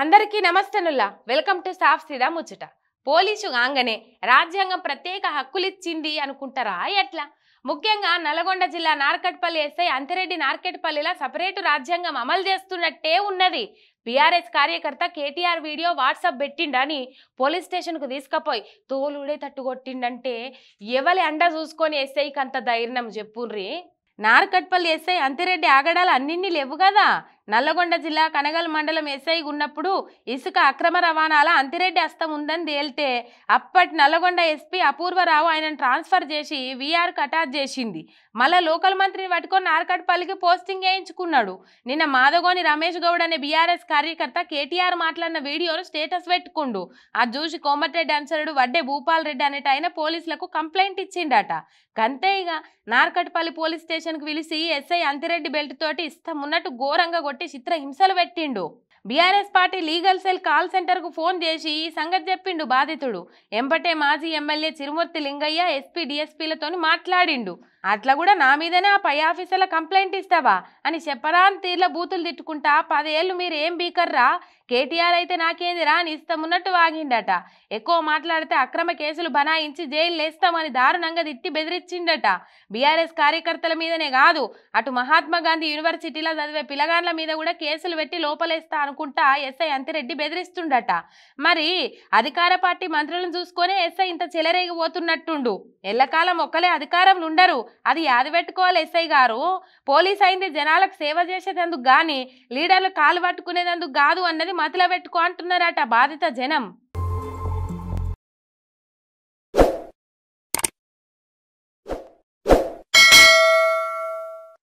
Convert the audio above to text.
అందరికీ నమస్తనుల్లా welcome to సాఫ్ సీదా ముచ్చట పోలీసు కాగానే రాజ్యాంగం ప్రత్యేక హక్కులిచ్చింది అనుకుంటారా ఎట్లా ముఖ్యంగా నల్గొండ జిల్లా నార్కట్పల్లి ఎస్ఐ అంతిరెడ్డి నార్కెట్పల్లిలా సపరేటు రాజ్యాంగం అమలు చేస్తున్నట్టే ఉన్నది బీఆర్ఎస్ కార్యకర్త కేటీఆర్ వీడియో వాట్సాప్ పెట్టిండని పోలీస్ స్టేషన్కు తీసుకపోయి తోలుడే తట్టుకొట్టిండంటే ఎవరి అండ చూసుకొని ఎస్ఐకి అంత ధైర్యం చెప్పుర్రి నార్కట్పల్లి ఎస్ఐ అంతిరెడ్డి ఆగడాలు అన్నింటినీ లేవు కదా నల్లగొండ జిల్లా కనగల్ మండలం ఎస్ఐ ఉన్నప్పుడు ఇసుక అక్రమ రవాణాల అంతిరెడ్డి అస్తం ఉందని తేలితే అప్పటి నల్లగొండ ఎస్పీ అపూర్వరావు ఆయనను ట్రాన్స్ఫర్ చేసి వీఆర్ కటార్ చేసింది మళ్ళా లోకల్ మంత్రిని పట్టుకొని నార్కట్పల్లికి పోస్టింగ్ వేయించుకున్నాడు నిన్న మాధగోని రమేష్ గౌడ్ అనే బీఆర్ఎస్ కార్యకర్త కేటీఆర్ మాట్లాడిన వీడియోను స్టేటస్ పెట్టుకుండు ఆ చూసి కోమటిరెడ్డి అనుసరుడు వడ్డే భూపాల్ రెడ్డి అనేట ఆయన పోలీసులకు కంప్లైంట్ ఇచ్చిండట కంతే ఇక నార్కట్పల్లి పోలీస్ స్టేషన్కి పిలిచి ఎస్ఐ అంతిరెడ్డి బెల్ట్ తోటి ఇస్తామున్నట్టు ఉన్నట్టు ఘోరంగా కొట్టి చిత్ర హింసలు పెట్టిండు BRS party legal cell call సెంటర్కు ఫోన్ చేసి ఈ సంగతి చెప్పిండు బాధితుడు ఎంబటే మాజీ ఎమ్మెల్యే చిరుమూర్తి లింగయ్య ఎస్పీ డిఎస్పీలతో మాట్లాడిండు అట్లా కూడా నా మీదనే ఆ పై ఆఫీసర్ల కంప్లైంట్ ఇస్తావా అని చెప్పరాని తీర్ల బూతులు తిట్టుకుంటా పదేళ్ళు మీరు ఏం బీకర్రా కేటీఆర్ అయితే నాకేందిరా అని ఇస్తామున్నట్టు వాగిండట ఎక్కువ మాట్లాడితే అక్రమ కేసులు బనాయించి జైలు వేస్తామని దారుణంగా తిట్టి బెదిరించిండట బీఆర్ఎస్ కార్యకర్తల మీదనే కాదు అటు మహాత్మా గాంధీ యూనివర్సిటీలో చదివే పిల్లగాండ్ల మీద కూడా కేసులు పెట్టి లోపలేస్తా అనుకుంటా ఎస్ఐ అంతిరెడ్డి బెదిరిస్తుండట మరి అధికార పార్టీ మంత్రులను చూసుకొని ఎస్ఐ ఇంత చెలరేగిపోతున్నట్టుండు ఎల్లకాలం ఒక్కలే అధికారంలో ఉండరు అది పెట్టుకోవాలి ఎస్ఐ గారు పోలీస్ అయింది జనాలకు సేవ చేసేటందుకు కానీ లీడర్లు కాలు పట్టుకునేటందుకు కాదు అన్నది మతిలో పెట్టుకో అంటున్నారట బాధిత జనం